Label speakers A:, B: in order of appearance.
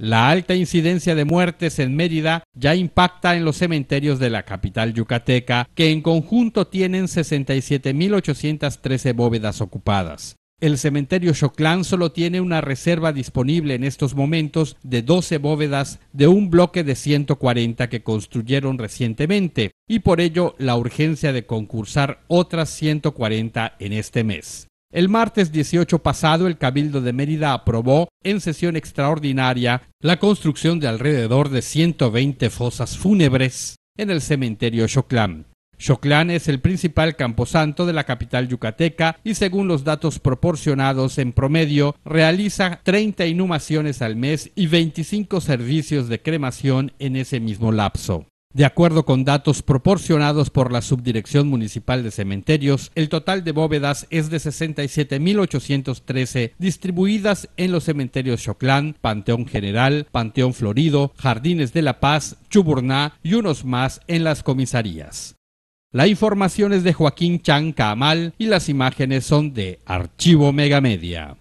A: La alta incidencia de muertes en Mérida ya impacta en los cementerios de la capital yucateca, que en conjunto tienen 67.813 bóvedas ocupadas. El cementerio Xoclán solo tiene una reserva disponible en estos momentos de 12 bóvedas de un bloque de 140 que construyeron recientemente, y por ello la urgencia de concursar otras 140 en este mes. El martes 18 pasado, el Cabildo de Mérida aprobó en sesión extraordinaria la construcción de alrededor de 120 fosas fúnebres en el cementerio Xoclán. Xoclán es el principal camposanto de la capital yucateca y según los datos proporcionados en promedio, realiza 30 inhumaciones al mes y 25 servicios de cremación en ese mismo lapso. De acuerdo con datos proporcionados por la Subdirección Municipal de Cementerios, el total de bóvedas es de 67.813 distribuidas en los cementerios Choclán, Panteón General, Panteón Florido, Jardines de la Paz, Chuburná y unos más en las comisarías. La información es de Joaquín Chan Camal y las imágenes son de Archivo Megamedia.